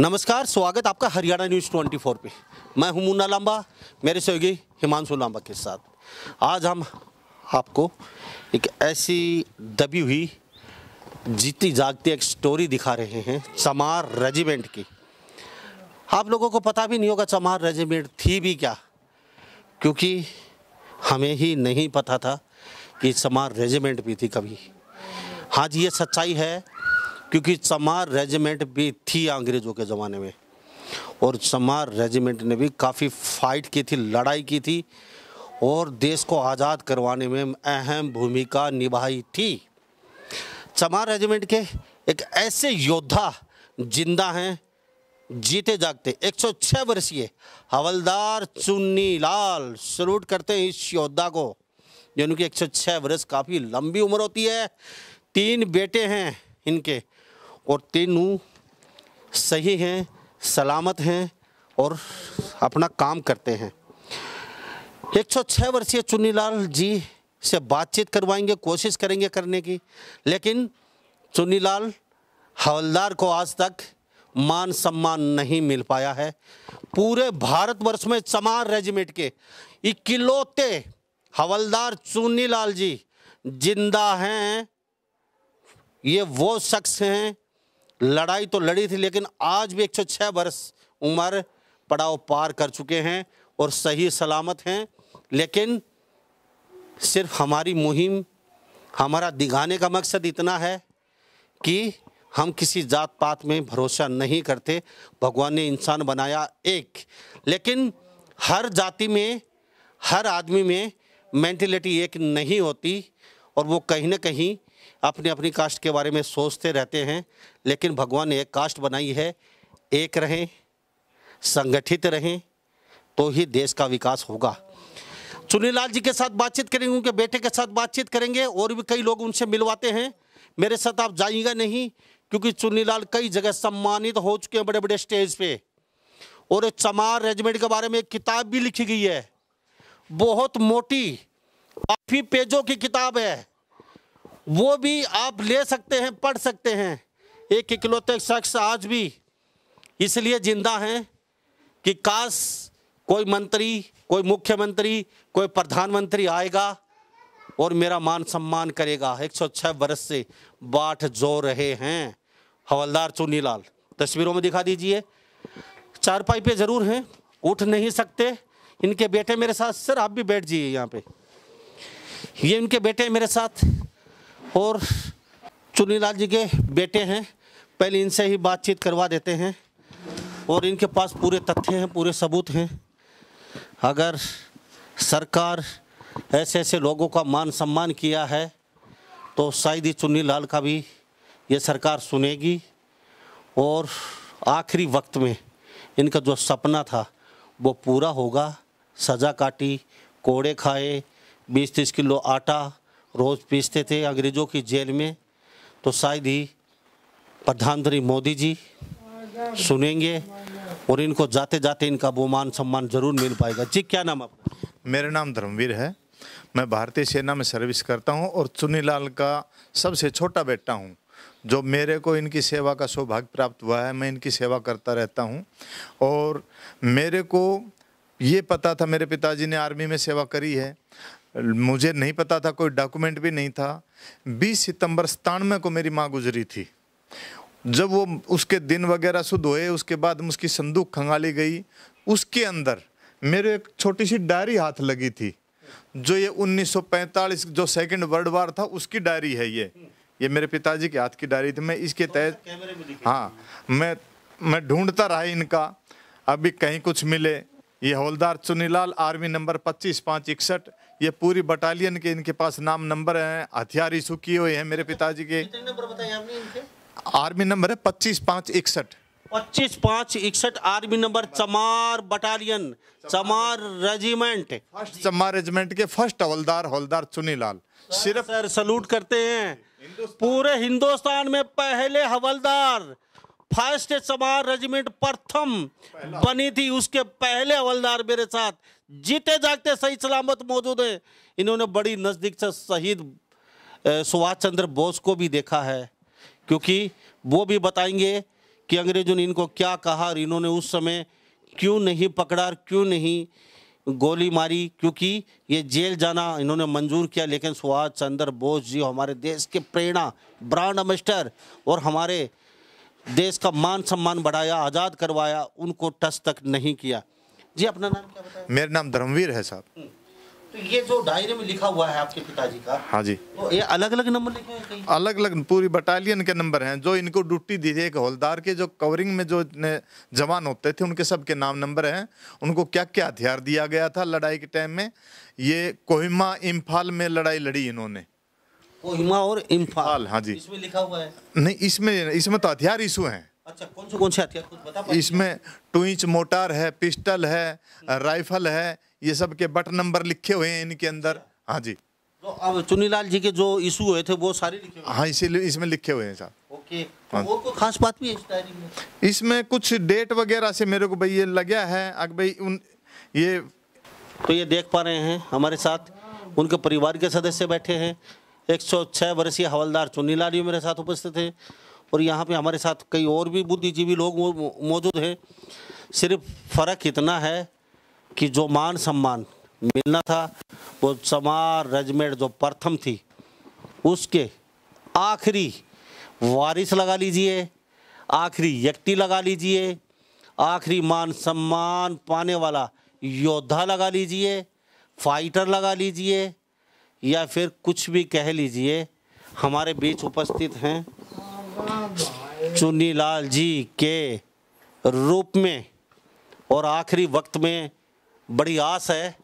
नमस्कार स्वागत आपका हरियाणा न्यूज़ 24 पे मैं हूं मुन्ना लांबा मेरे सहयोगी हिमांशु लांबा के साथ आज हम आपको एक ऐसी दबी हुई जीती जागती एक स्टोरी दिखा रहे हैं चमार रेजिमेंट की आप लोगों को पता भी नहीं होगा चमार रेजिमेंट थी भी क्या क्योंकि हमें ही नहीं पता था कि चमार रेजिमेंट भी थी कभी हाँ जी ये सच्चाई है क्योंकि चमार रेजिमेंट भी थी अंग्रेज़ों के ज़माने में और चमार रेजिमेंट ने भी काफ़ी फाइट की थी लड़ाई की थी और देश को आज़ाद करवाने में अहम भूमिका निभाई थी चमार रेजिमेंट के एक ऐसे योद्धा जिंदा हैं जीते जागते 106 वर्षीय हवलदार चुन्नी लाल सलूट करते हैं इस योद्धा को जिनकी 106 वर्ष काफ़ी लंबी उम्र होती है तीन बेटे हैं इनके और तीनों सही हैं सलामत हैं और अपना काम करते हैं 106 वर्षीय चुन्नीलाल जी से बातचीत करवाएंगे कोशिश करेंगे करने की लेकिन चुन्नीलाल हवलदार को आज तक मान सम्मान नहीं मिल पाया है पूरे भारतवर्ष में चमार रेजिमेंट के इकलौते हवलदार चुन्नीलाल जी जिंदा हैं ये वो शख्स हैं लड़ाई तो लड़ी थी लेकिन आज भी 106 वर्ष उम्र पड़ाव पार कर चुके हैं और सही सलामत हैं लेकिन सिर्फ हमारी मुहिम हमारा दिखाने का मकसद इतना है कि हम किसी जात पात में भरोसा नहीं करते भगवान ने इंसान बनाया एक लेकिन हर जाति में हर आदमी में मेंटेलिटी एक नहीं होती और वो कहीं ना कहीं अपनी अपनी कास्ट के बारे में सोचते रहते हैं लेकिन भगवान ने एक कास्ट बनाई है एक रहें संगठित रहें तो ही देश का विकास होगा चुनीलाल जी के साथ बातचीत करेंगे उनके बेटे के साथ बातचीत करेंगे और भी कई लोग उनसे मिलवाते हैं मेरे साथ आप जाइएगा नहीं क्योंकि चुनीलाल कई जगह सम्मानित हो चुके हैं बड़े बड़े स्टेज पे और चमार रेजिमेंट के बारे में एक किताब भी लिखी गई है बहुत मोटी काफ़ी पेजों की किताब है वो भी आप ले सकते हैं पढ़ सकते हैं एक इकलौते शख्स आज भी इसलिए जिंदा हैं कि काश कोई मंत्री कोई मुख्यमंत्री कोई प्रधानमंत्री आएगा और मेरा मान सम्मान करेगा 106 वर्ष से बाट जो रहे हैं हवलदार चुन्नीलाल तस्वीरों में दिखा दीजिए चार पाई पे ज़रूर हैं उठ नहीं सकते इनके बेटे मेरे साथ सर आप भी बैठ जाइए यहाँ पे ये इनके बेटे मेरे साथ और चुनीलाल जी के बेटे हैं पहले इनसे ही बातचीत करवा देते हैं और इनके पास पूरे तथ्य हैं पूरे सबूत हैं अगर सरकार ऐसे ऐसे लोगों का मान सम्मान किया है तो शायद ही चुन्नी लाल का भी ये सरकार सुनेगी और आखिरी वक्त में इनका जो सपना था वो पूरा होगा सज़ा काटी कोड़े खाए बीस तीस किलो आटा रोज़ पीसते थे अंग्रेज़ों की जेल में तो शायद ही प्रधानमंत्री मोदी जी सुनेंगे और इनको जाते जाते इनका वो मान सम्मान जरूर मिल पाएगा जी क्या नाम आपका मेरा नाम धर्मवीर है मैं भारतीय सेना में सर्विस करता हूं और चुनीलाल का सबसे छोटा बेटा हूं जो मेरे को इनकी सेवा का सौभाग्य प्राप्त हुआ है मैं इनकी सेवा करता रहता हूं और मेरे को ये पता था मेरे पिताजी ने आर्मी में सेवा करी है मुझे नहीं पता था कोई डॉक्यूमेंट भी नहीं था 20 सितंबर सतानवे को मेरी माँ गुजरी थी जब वो उसके दिन वगैरह शुद्ध हुए उसके बाद उसकी संदूक खंगाली गई उसके अंदर मेरे एक छोटी सी डायरी हाथ लगी थी जो ये 1945 जो सेकंड वर्ल्ड वार था उसकी डायरी है ये ये मेरे पिताजी के हाथ की डायरी थी मैं इसके तो तहत हाँ मैं मैं ढूंढता रहा इनका अभी कहीं कुछ मिले ये हौलदार चुनीलाल आर्मी नंबर पच्चीस पाँच इकसठ ये पूरी बटालियन के इनके पास नाम नंबर हैं हथियार इशू किए हुए हैं मेरे पिताजी के आर्मी नंबर है पच्चीस पाँच इकसठ पच्चीस पाँच इकसठ army number Chamar battalion Chamar regiment Chamar regiment के फर्स्ट हवलदार हवलदार चुनी लाल सिर्फ सर सलूट करते हैं पूरे हिंदुस्तान में पहले हवलदार फर्स्ट चमार रेजिमेंट प्रथम बनी थी उसके पहले हवलदार मेरे साथ जीते जागते सही सलामत मौजूद हैं इन्होंने बड़ी नज़दीक से शहीद सुभाष चंद्र बोस को भी देखा है क्योंकि वो भी बताएंगे कि अंग्रेजों ने इनको क्या कहा और इन्होंने उस समय क्यों नहीं पकड़ा क्यों नहीं गोली मारी क्योंकि ये जेल जाना इन्होंने मंजूर किया लेकिन सुभाष चंद्र बोस जी हमारे देश के प्रेरणा ब्रांड एम्बेस्टर और हमारे देश का मान सम्मान बढ़ाया आज़ाद करवाया उनको टच तक नहीं किया जी अपना नाम क्या बताया मेरा नाम धर्मवीर है साहब हम्म। तो ये जो डायरी में लिखा हुआ है आपके पिताजी का हाँ जी तो ये अलग अलग नंबर लिखे हैं कहीं अलग अलग पूरी बटालियन के नंबर हैं जो इनको ड्यूटी दी थी एक होलदार के जो कवरिंग में जो जवान होते थे उनके सब के नाम नंबर हैं उनको क्या क्या हथियार दिया गया था लड़ाई के टाइम में ये कोहिमा इम्फाल में लड़ाई लड़ी इन्होंने कोहिमा और इम्फाल हाँ जी इसमें लिखा हुआ है नहीं इसमें इसमें तो हथियार इशू हैं अच्छा कौन से कौन से हथियार कुछ बता इसमें टू इंच मोटार है पिस्टल है राइफल है ये सब के बट नंबर लिखे हुए हैं इनके अंदर अच्छा। हाँ जी तो अब चुनीलाल जी के जो इशू हुए थे वो सारे लिखे हुए हाँ इसीलिए इसमें लिखे हुए हैं साहब ओके तो हाँ। वो कोई खास बात भी है इस डायरी में इसमें कुछ डेट वगैरह से मेरे को भाई ये लगा है अग भाई उन ये तो ये देख पा रहे हैं हमारे साथ उनके परिवार के सदस्य बैठे हैं एक 106 वर्षीय हवलदार चुनीलाल जी मेरे साथ उपस्थित हैं और यहाँ पे हमारे साथ कई और भी बुद्धिजीवी लोग मौजूद हैं सिर्फ फ़र्क इतना है कि जो मान सम्मान मिलना था वो समार रजमेट जो प्रथम थी उसके आखिरी वारिस लगा लीजिए आखिरी व्यक्ति लगा लीजिए आखिरी मान सम्मान पाने वाला योद्धा लगा लीजिए फाइटर लगा लीजिए या फिर कुछ भी कह लीजिए हमारे बीच उपस्थित हैं लाल जी के रूप में और आखिरी वक्त में बड़ी आस है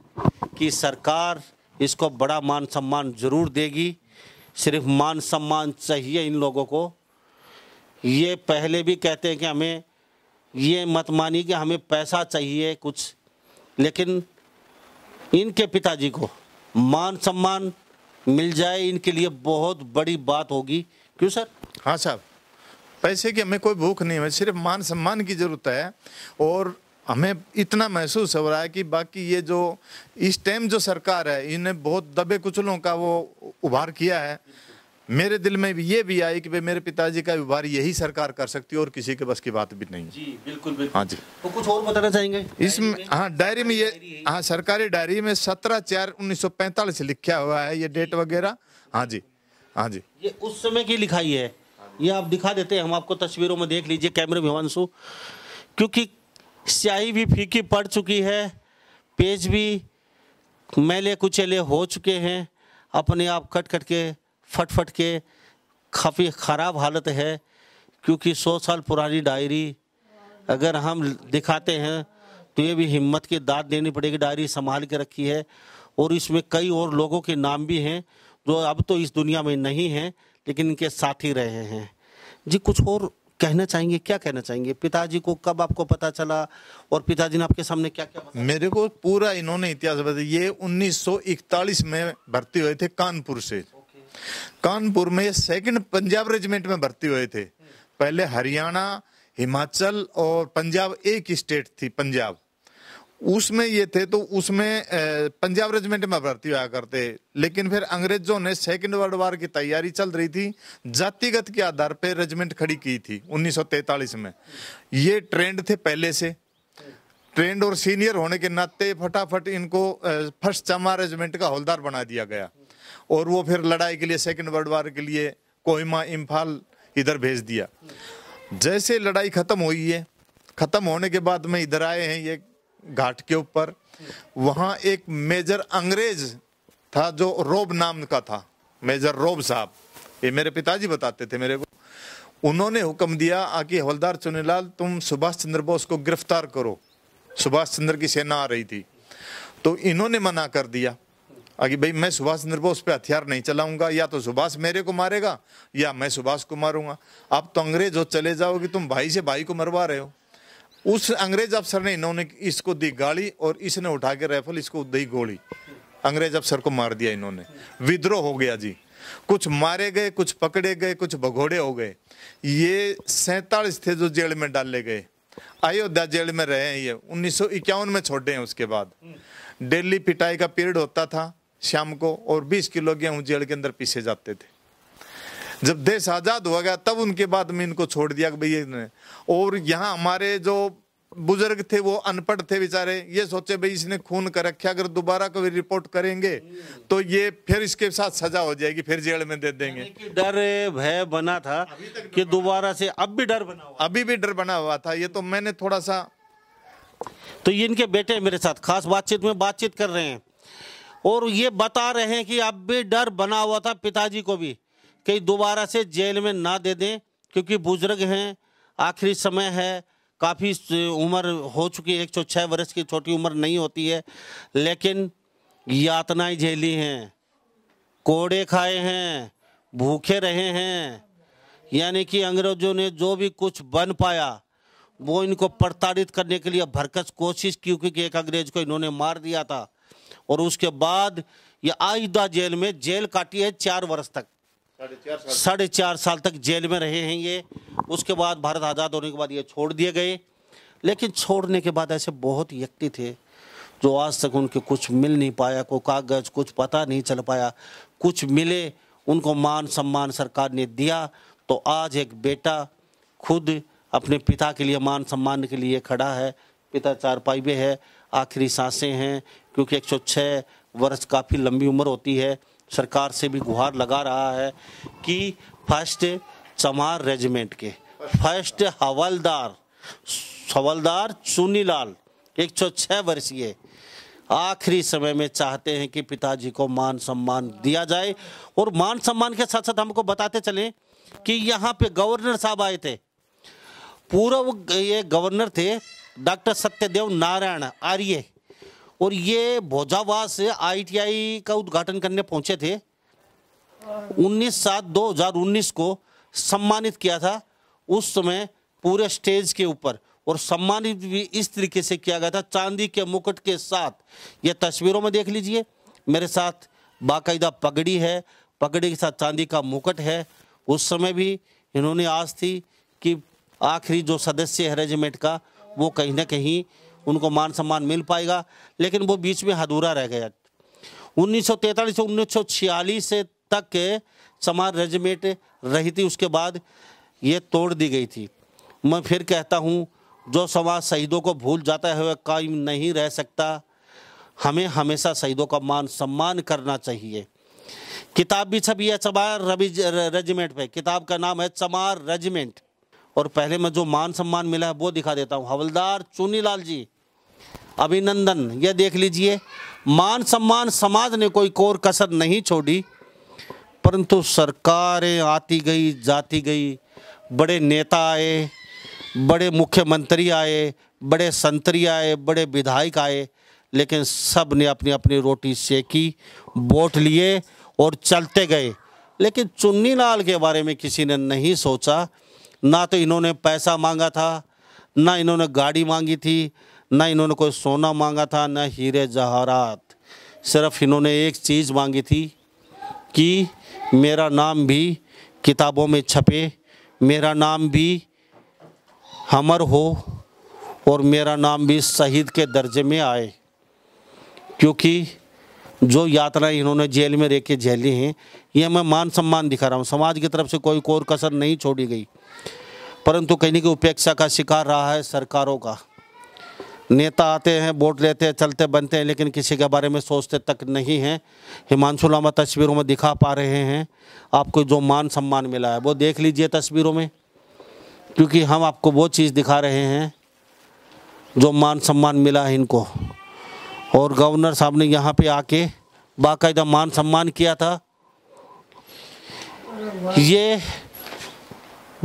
कि सरकार इसको बड़ा मान सम्मान जरूर देगी सिर्फ मान सम्मान चाहिए इन लोगों को ये पहले भी कहते हैं कि हमें ये मत मानी कि हमें पैसा चाहिए कुछ लेकिन इनके पिताजी को मान सम्मान मिल जाए इनके लिए बहुत बड़ी बात होगी क्यों सर हाँ साहब पैसे की हमें कोई भूख नहीं है सिर्फ मान सम्मान की ज़रूरत है और हमें इतना महसूस हो रहा है कि बाकी ये जो इस टाइम जो सरकार है इन्हें बहुत दबे कुचलों का वो उभार किया है मेरे दिल में भी ये भी आई कि भाई मेरे पिताजी का व्यवहार यही सरकार कर सकती है और किसी के बस की बात भी नहीं जी बिल्कुल बिल्कुल हाँ जी तो कुछ और बताना चाहेंगे इसमें हाँ डायरी में ये हाँ सरकारी डायरी में सत्रह चार उन्नीस लिखा हुआ है ये डेट वगैरह हाँ जी हाँ जी ये उस समय की लिखाई है ये आप दिखा देते हैं हम आपको तस्वीरों में देख लीजिए कैमरे भिवानशु क्योंकि स्याही भी फीकी पड़ चुकी है पेज भी मैले कुचेले हो चुके हैं अपने आप कट कट के फट फट के काफ़ी ख़राब हालत है क्योंकि सौ साल पुरानी डायरी अगर हम दिखाते हैं तो ये भी हिम्मत के दाद देनी पड़ेगी डायरी संभाल के रखी है और इसमें कई और लोगों के नाम भी हैं जो अब तो इस दुनिया में नहीं हैं लेकिन इनके ही रहे हैं जी कुछ और कहना चाहेंगे क्या कहना चाहेंगे पिताजी को कब आपको पता चला और पिताजी ने आपके सामने क्या क्या बताया? मेरे को पूरा इन्होंने इतिहास बताया ये 1941 में भर्ती हुए थे कानपुर से कानपुर में सेकंड पंजाब रेजिमेंट में भर्ती हुए थे पहले हरियाणा हिमाचल और पंजाब एक स्टेट थी पंजाब उसमें ये थे तो उसमें पंजाब रेजिमेंट में भर्ती हुआ करते लेकिन फिर अंग्रेजों ने सेकेंड वर्ल्ड वार की तैयारी चल रही थी जातिगत के आधार पर रेजिमेंट खड़ी की थी 1943 में ये ट्रेंड थे पहले से ट्रेंड और सीनियर होने के नाते फटाफट इनको फर्स्ट चमा रेजिमेंट का हौलदार बना दिया गया और वो फिर लड़ाई के लिए सेकेंड वर्ल्ड वार के लिए कोहिमा इम्फाल इधर भेज दिया जैसे लड़ाई ख़त्म हुई है ख़त्म होने के बाद में इधर आए हैं ये घाट के ऊपर वहां एक मेजर अंग्रेज था जो रोब नाम का था मेजर रोब साहब ये मेरे पिताजी बताते थे मेरे को उन्होंने हुक्म दिया कि हवलदार चुनीलाल तुम सुभाष चंद्र बोस को गिरफ्तार करो सुभाष चंद्र की सेना आ रही थी तो इन्होंने मना कर दिया आगे भाई मैं सुभाष चंद्र बोस पे हथियार नहीं चलाऊंगा या तो सुभाष मेरे को मारेगा या मैं सुभाष को मारूंगा आप तो अंग्रेज हो चले जाओगे तुम भाई से भाई को मरवा रहे हो उस अंग्रेज अफसर ने इन्होंने इसको दी गाली और इसने उठा के राइफल इसको दी गोली अंग्रेज अफसर को मार दिया इन्होंने विद्रोह हो गया जी कुछ मारे गए कुछ पकड़े गए कुछ भगोड़े हो गए ये सैतालीस थे जो जेल में डाले गए अयोध्या जेल में रहे हैं ये उन्नीस में छोड़े हैं उसके बाद डेली पिटाई का पीरियड होता था शाम को और 20 किलो गेहूं जेल के अंदर पीसे जाते थे जब देश आज़ाद हो गया तब उनके बाद में इनको छोड़ दिया भैया और यहाँ हमारे जो बुजुर्ग थे वो अनपढ़ थे बेचारे ये सोचे भाई इसने खून कर रखे अगर दोबारा कभी रिपोर्ट करेंगे तो ये फिर इसके साथ सजा हो जाएगी फिर जेल में दे देंगे डर भय बना था कि दोबारा से अब भी डर बना हुआ अभी भी डर बना हुआ था ये तो मैंने थोड़ा सा तो ये इनके बेटे मेरे साथ खास बातचीत में बातचीत कर रहे हैं और ये बता रहे हैं कि अब भी डर बना हुआ था पिताजी को भी कहीं दोबारा से जेल में ना दे दें क्योंकि बुजुर्ग हैं आखिरी समय है काफ़ी उम्र हो चुकी है एक सौ छः वर्ष की छोटी उम्र नहीं होती है लेकिन यातनाएं झेली हैं कोड़े खाए हैं भूखे रहे हैं यानी कि अंग्रेजों ने जो भी कुछ बन पाया वो इनको प्रताड़ित करने के लिए भरकस कोशिश की क्योंकि एक अंग्रेज को इन्होंने मार दिया था और उसके बाद ये आइदा जेल में जेल काटी है चार वर्ष तक साढ़े चार साल तक जेल में रहे हैं ये उसके बाद भारत आज़ाद होने के बाद ये छोड़ दिए गए लेकिन छोड़ने के बाद ऐसे बहुत व्यक्ति थे जो आज तक उनके कुछ मिल नहीं पाया कोई कागज़ कुछ पता नहीं चल पाया कुछ मिले उनको मान सम्मान सरकार ने दिया तो आज एक बेटा खुद अपने पिता के लिए मान सम्मान के लिए खड़ा है पिता चार में है आखिरी सांसें हैं क्योंकि 106 वर्ष काफ़ी लंबी उम्र होती है सरकार से भी गुहार लगा रहा है कि फर्स्ट चमार रेजिमेंट के फर्स्ट हवलदार हवलदार चुनीलाल छः वर्षीय आखिरी समय में चाहते हैं कि पिताजी को मान सम्मान दिया जाए और मान सम्मान के साथ साथ हमको बताते चले कि यहाँ पे गवर्नर साहब आए थे पूर्व ये गवर्नर थे डॉक्टर सत्यदेव नारायण आर्य और ये भोजावास आईटीआई का उद्घाटन करने पहुंचे थे 19 सात 2019 को सम्मानित किया था उस समय पूरे स्टेज के ऊपर और सम्मानित भी इस तरीके से किया गया था चांदी के मुकुट के साथ ये तस्वीरों में देख लीजिए मेरे साथ बाकायदा पगड़ी है पगड़ी के साथ चांदी का मुकुट है उस समय भी इन्होंने आज थी कि आखिरी जो सदस्य है रेजिमेंट का वो कहीं ना कहीं उनको मान सम्मान मिल पाएगा लेकिन वो बीच में अधूरा रह गया उन्नीस से उन्नीस तक के समाज रेजिमेंट रही थी उसके बाद ये तोड़ दी गई थी मैं फिर कहता हूँ जो समाज शहीदों को भूल जाता है वह कायम नहीं रह सकता हमें हमेशा शहीदों का मान सम्मान करना चाहिए किताब भी छपी है चमार रवि रेजिमेंट पे किताब का नाम है चमार रेजिमेंट और पहले में जो मान सम्मान मिला है वो दिखा देता हूँ हवलदार चूनीलाल जी अभिनंदन ये देख लीजिए मान सम्मान समाज ने कोई कोर कसर नहीं छोड़ी परंतु सरकारें आती गई जाती गई बड़े नेता आए बड़े मुख्यमंत्री आए बड़े संतरी आए बड़े विधायक आए लेकिन सब ने अपनी अपनी रोटी सेकी वोट लिए और चलते गए लेकिन चुन्नीलाल के बारे में किसी ने नहीं सोचा ना तो इन्होंने पैसा मांगा था ना इन्होंने गाड़ी मांगी थी ना इन्होंने कोई सोना मांगा था ना हीरे जहारात सिर्फ इन्होंने एक चीज़ मांगी थी कि मेरा नाम भी किताबों में छपे मेरा नाम भी हमर हो और मेरा नाम भी शहीद के दर्जे में आए क्योंकि जो यात्राएं इन्होंने जेल में रह के झेली हैं ये मैं मान सम्मान दिखा रहा हूँ समाज की तरफ से कोई कोर कसर नहीं छोड़ी गई परंतु कहीं ना कहीं उपेक्षा का शिकार रहा है सरकारों का नेता आते हैं वोट लेते हैं चलते बनते हैं लेकिन किसी के बारे में सोचते तक नहीं हैं हिमांशु लामा तस्वीरों में दिखा पा रहे हैं आपको जो मान सम्मान मिला है वो देख लीजिए तस्वीरों में क्योंकि हम आपको वो चीज़ दिखा रहे हैं जो मान सम्मान मिला है इनको और गवर्नर साहब ने यहाँ पे आके बाकायदा मान सम्मान किया था ये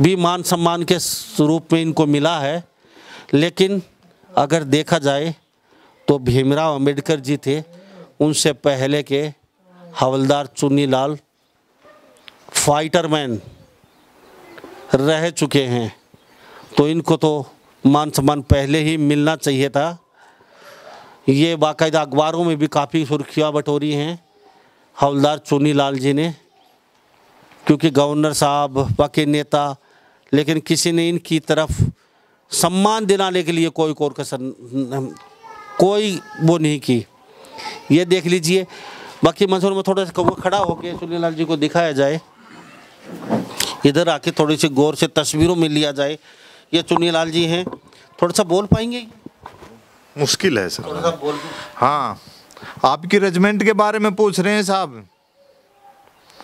भी मान सम्मान के स्वरूप में इनको मिला है लेकिन अगर देखा जाए तो भीमराव अम्बेडकर जी थे उनसे पहले के हवलदार चुन्नी लाल फाइटर मैन रह चुके हैं तो इनको तो मान सम्मान पहले ही मिलना चाहिए था ये बाकायदा अखबारों में भी काफ़ी सुर्खियाँ बटोरी हैं हवलदार चुनी लाल जी ने क्योंकि गवर्नर साहब बाकी नेता लेकिन किसी ने इनकी तरफ सम्मान दिलाने के लिए कोई कोर कसर कोई वो नहीं की ये देख लीजिए बाकी मंसूर में थोड़ा सा खड़ा होकर चुनी लाल जी को दिखाया जाए इधर आके थोड़ी सी गौर से तस्वीरों में लिया जाए ये लाल जी हैं थोड़ा सा बोल पाएंगे मुश्किल है सर हाँ आपकी रेजिमेंट के बारे में पूछ रहे हैं साहब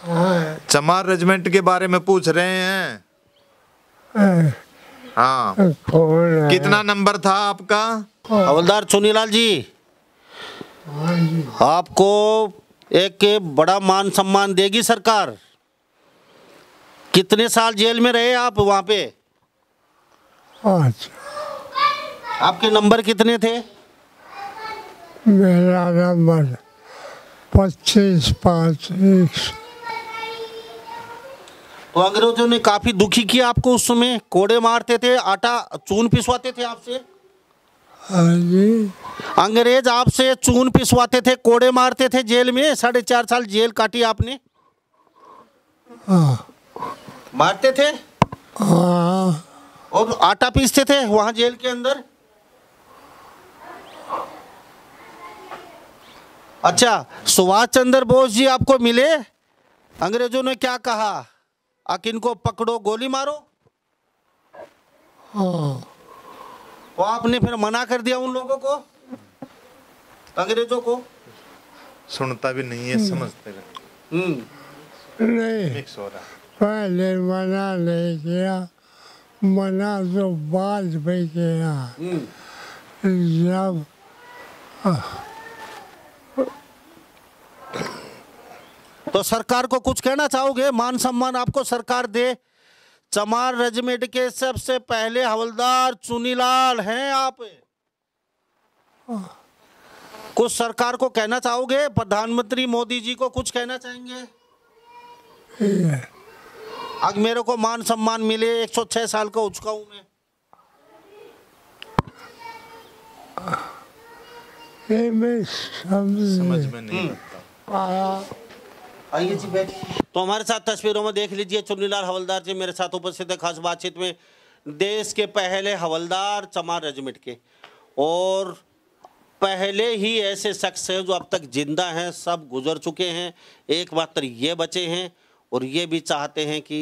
हाँ। चमार रेजिमेंट के बारे में पूछ रहे हैं हाँ, हाँ। कितना नंबर था आपका हाँ। हवलदार चुनीलाल जी आपको एक बड़ा मान सम्मान देगी सरकार कितने साल जेल में रहे आप वहाँ पे अच्छा आपके नंबर कितने थे मेरा नंबर पच्चीस पाँच तो अंग्रेजों ने काफी दुखी किया आपको उस समय कोड़े मारते थे आटा चून पिसवाते थे आपसे हाँ अंग्रेज आपसे चून पिसवाते थे कोड़े मारते थे जेल में साढ़े चार साल जेल काटी आपने हाँ। मारते थे हाँ। और आटा पीसते थे वहां जेल के अंदर अच्छा सुभाष चंद्र बोस जी आपको मिले अंग्रेजों ने क्या कहा अकिन को पकड़ो गोली मारो हाँ। तो आपने फिर मना कर दिया उन लोगों को अंग्रेजों को सुनता भी नहीं है हम्म। समझते नहीं हम्म। पहले मना नहीं किया मना तो बाद में किया हम्म। जब तो सरकार को कुछ कहना चाहोगे मान सम्मान आपको सरकार दे चमार रेजिमेंट के सबसे पहले हवलदार चुनीलाल हैं आप कुछ सरकार को कहना चाहोगे प्रधानमंत्री मोदी जी को कुछ कहना चाहेंगे आज मेरे को मान सम्मान मिले 106 साल का उचका हूं मैं ये मैं समझ में नहीं आया आइए जी बैठिए तो हमारे साथ तस्वीरों में देख लीजिए चुन्नीलाल हवलदार जी मेरे साथ उपस्थित है खास बातचीत में देश के पहले हवलदार चमार रेजिमेंट के और पहले ही ऐसे शख्स हैं जो अब तक जिंदा हैं सब गुजर चुके हैं एकमात्र ये बचे हैं और ये भी चाहते हैं कि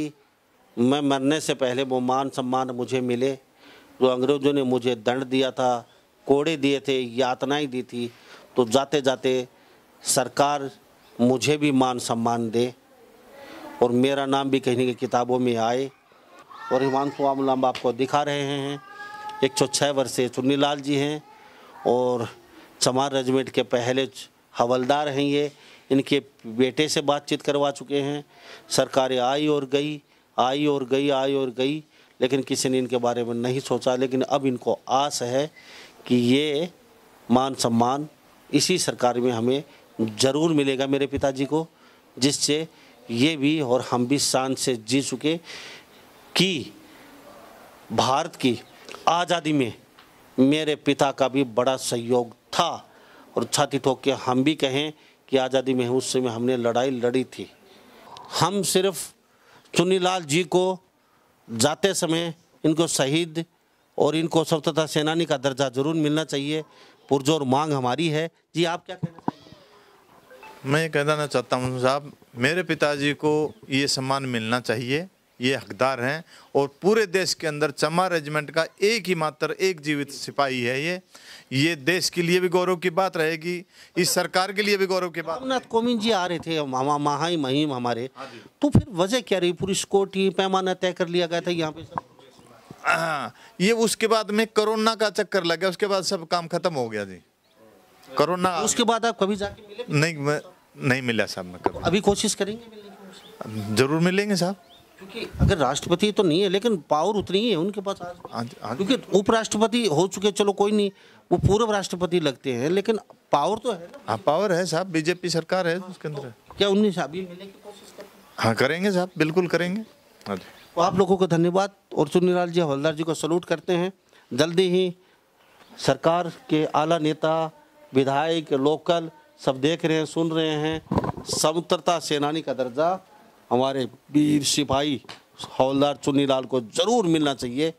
मैं मरने से पहले वो मान सम्मान मुझे मिले जो अंग्रेज़ों ने मुझे दंड दिया था कोड़े दिए थे यातनाएं दी थी तो जाते जाते सरकार मुझे भी मान सम्मान दे और मेरा नाम भी कहीं की किताबों में आए और हिमांशु आमलाम आपको दिखा रहे हैं एक सौ छः वर्षीय चुन्नीलाल जी हैं और चमार रेजिमेंट के पहले हवलदार हैं ये इनके बेटे से बातचीत करवा चुके हैं सरकारें आई और गई आई और गई आई और गई लेकिन किसी ने इनके बारे में नहीं सोचा लेकिन अब इनको आस है कि ये मान सम्मान इसी सरकार में हमें ज़रूर मिलेगा मेरे पिताजी को जिससे ये भी और हम भी शान से जी चुके कि भारत की आज़ादी में मेरे पिता का भी बड़ा सहयोग था और छाती ठोक के हम भी कहें कि आज़ादी में उस समय हमने लड़ाई लड़ी थी हम सिर्फ चुन्नीलाल जी को जाते समय इनको शहीद और इनको स्वतंत्रता सेनानी का दर्जा जरूर मिलना चाहिए पुरजोर मांग हमारी है जी आप क्या कहना चाहिए मैं ये कहना चाहता हूँ साहब मेरे पिताजी को ये सम्मान मिलना चाहिए ये हकदार हैं और पूरे देश के अंदर चम्मा रेजिमेंट का एक ही मात्र एक जीवित सिपाही है ये ये देश के लिए भी गौरव की बात रहेगी इस सरकार के लिए भी गौरव की बात रामनाथ कोविंद जी आ रहे थे महाई महिम हमारे हाँ तो फिर वजह क्या रही पूरी सिक्योरिटी पैमाना तय कर लिया गया था यहाँ पे ये उसके बाद में कोरोना का चक्कर लग गया उसके बाद सब काम खत्म हो गया जी कोरोना तो उसके बाद आप कभी जाके मिले नहीं मैं नहीं मिला साहब मैं कभी अभी कोशिश करेंगे जरूर मिलेंगे साहब क्योंकि अगर राष्ट्रपति तो नहीं है लेकिन पावर उतनी ही है उनके पास हाँ हाँ क्योंकि उपराष्ट्रपति हो चुके चलो कोई नहीं वो पूर्व राष्ट्रपति लगते हैं लेकिन पावर तो है हाँ पावर है साहब बीजेपी सरकार है उसके अंदर क्या उन्नीस अभी मिलने की कोशिश हाँ करेंगे साहब बिल्कुल करेंगे अच्छा तो आप लोगों को धन्यवाद और चुन्नीलाल जी हवलदार जी को सलूट करते हैं जल्दी ही सरकार के आला नेता विधायक लोकल सब देख रहे हैं सुन रहे हैं स्वतंत्रता सेनानी का दर्जा हमारे वीर सिपाही हवलदार चुन्नीलाल को ज़रूर मिलना चाहिए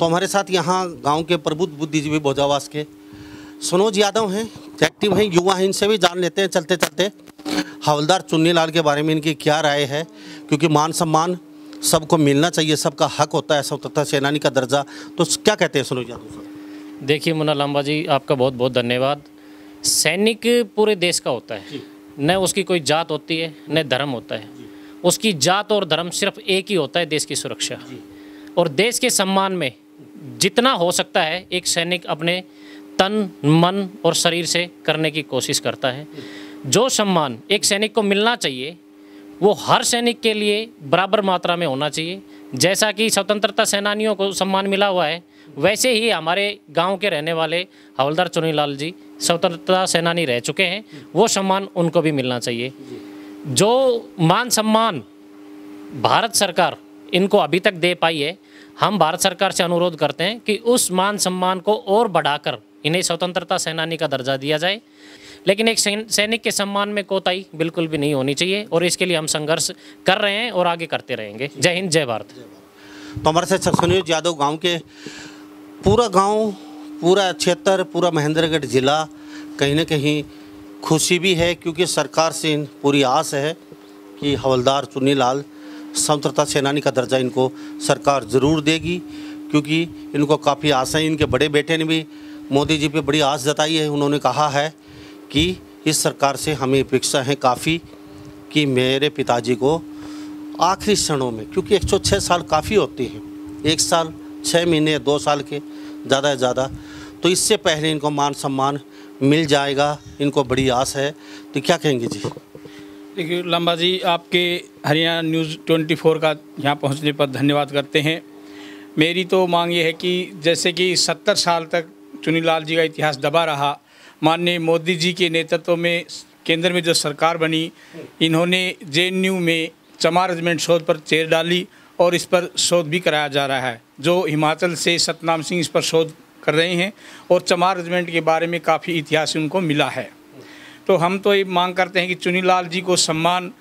तो हमारे साथ यहाँ गांव के प्रबुद्ध बुद्धिजीवी भोजावास के सनोज यादव हैं एक्टिव हैं युवा हैं इनसे भी जान लेते हैं चलते चलते हवलदार चुन्नीलाल के बारे में इनकी क्या राय है क्योंकि मान सम्मान सबको मिलना चाहिए सबका हक होता है स्वतंत्रता सेनानी का दर्जा तो क्या कहते हैं सनोज यादव देखिए मुना लांबा जी आपका बहुत बहुत धन्यवाद सैनिक पूरे देश का होता है न उसकी कोई जात होती है न धर्म होता है उसकी जात और धर्म सिर्फ एक ही होता है देश की सुरक्षा और देश के सम्मान में जितना हो सकता है एक सैनिक अपने तन मन और शरीर से करने की कोशिश करता है जो सम्मान एक सैनिक को मिलना चाहिए वो हर सैनिक के लिए बराबर मात्रा में होना चाहिए जैसा कि स्वतंत्रता सेनानियों को सम्मान मिला हुआ है वैसे ही हमारे गांव के रहने वाले हवलदार चुनीलाल जी स्वतंत्रता सेनानी रह चुके हैं वो सम्मान उनको भी मिलना चाहिए जो मान सम्मान भारत सरकार इनको अभी तक दे पाई है हम भारत सरकार से अनुरोध करते हैं कि उस मान सम्मान को और बढ़ाकर इन्हें स्वतंत्रता सेनानी का दर्जा दिया जाए लेकिन एक सैनिक के सम्मान में कोताही बिल्कुल भी नहीं होनी चाहिए और इसके लिए हम संघर्ष कर रहे हैं और आगे करते रहेंगे जय हिंद जय भारत तो हमारे साथ सुनील यादव गाँव के पूरा गाँव पूरा क्षेत्र पूरा महेंद्रगढ़ जिला कहीं ना कहीं खुशी भी है क्योंकि सरकार से पूरी आस है कि हवलदार चुन्नी लाल स्वतंत्रता सेनानी का दर्जा इनको सरकार ज़रूर देगी क्योंकि इनको काफ़ी आशाएं इनके बड़े बेटे ने भी मोदी जी पे बड़ी आस जताई है उन्होंने कहा है कि इस सरकार से हमें अपेक्षा है काफ़ी कि मेरे पिताजी को आखिरी क्षणों में क्योंकि एक 106 साल काफ़ी होते हैं एक साल छः महीने दो साल के ज़्यादा से ज़्यादा तो इससे पहले इनको मान सम्मान मिल जाएगा इनको बड़ी आस है तो क्या कहेंगे जी देखिए लंबा जी आपके हरियाणा न्यूज़ 24 का यहाँ पहुँचने पर धन्यवाद करते हैं मेरी तो मांग ये है कि जैसे कि सत्तर साल तक लाल जी का इतिहास दबा रहा माननीय मोदी जी के नेतृत्व में केंद्र में जो सरकार बनी इन्होंने जे में चमार रेजिमेंट शोध पर चेर डाली और इस पर शोध भी कराया जा रहा है जो हिमाचल से सतनाम सिंह इस पर शोध कर रहे हैं और चमार रेजिमेंट के बारे में काफ़ी इतिहास उनको मिला है तो हम तो ये मांग करते हैं कि चुनीलाल जी को सम्मान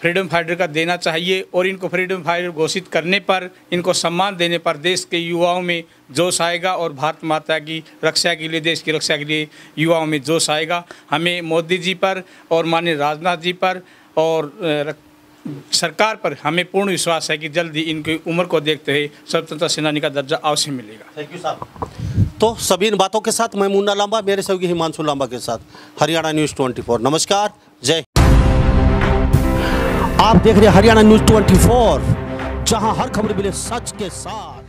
फ्रीडम फाइटर का देना चाहिए और इनको फ्रीडम फाइटर घोषित करने पर इनको सम्मान देने पर देश के युवाओं में जोश आएगा और भारत माता की रक्षा के लिए देश की रक्षा के लिए युवाओं में जोश आएगा हमें मोदी जी पर और माननीय राजनाथ जी पर और सरकार पर हमें पूर्ण विश्वास है कि जल्द ही इनकी उम्र को देखते हुए स्वतंत्रता सेनानी का दर्जा अवश्य मिलेगा थैंक यू साहब तो सभी इन बातों के साथ मैं मुन्ना लांबा मेरे सहयोगी हिमांशु लांबा के साथ हरियाणा न्यूज़ 24 नमस्कार जय आप देख रहे हरियाणा न्यूज 24 जहां हर खबर मिले सच के साथ